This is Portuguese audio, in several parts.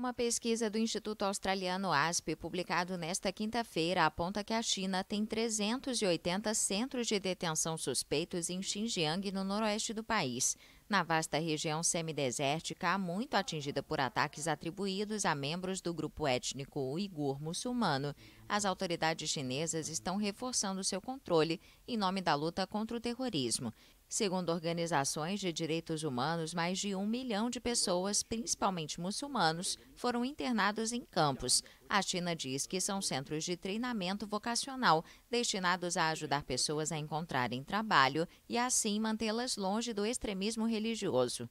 Uma pesquisa do Instituto Australiano ASP, publicado nesta quinta-feira, aponta que a China tem 380 centros de detenção suspeitos em Xinjiang, no noroeste do país na vasta região semidesértica, muito atingida por ataques atribuídos a membros do grupo étnico uigur muçulmano. As autoridades chinesas estão reforçando seu controle em nome da luta contra o terrorismo. Segundo organizações de direitos humanos, mais de um milhão de pessoas, principalmente muçulmanos, foram internados em campos, a China diz que são centros de treinamento vocacional destinados a ajudar pessoas a encontrarem trabalho e assim mantê-las longe do extremismo religioso.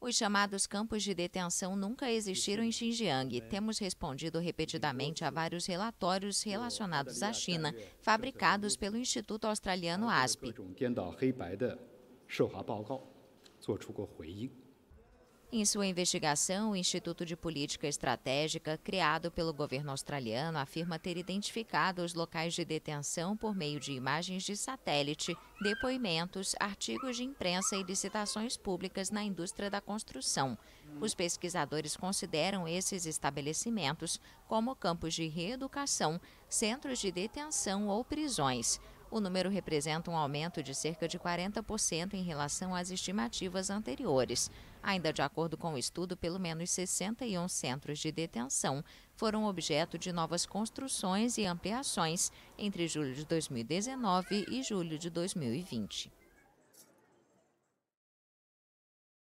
Os chamados campos de detenção nunca existiram em Xinjiang. Temos respondido repetidamente a vários relatórios relacionados à China, fabricados pelo Instituto Australiano ASP. Em sua investigação, o Instituto de Política Estratégica, criado pelo governo australiano, afirma ter identificado os locais de detenção por meio de imagens de satélite, depoimentos, artigos de imprensa e licitações públicas na indústria da construção. Os pesquisadores consideram esses estabelecimentos como campos de reeducação, centros de detenção ou prisões. O número representa um aumento de cerca de 40% em relação às estimativas anteriores. Ainda de acordo com o estudo, pelo menos 61 centros de detenção foram objeto de novas construções e ampliações entre julho de 2019 e julho de 2020.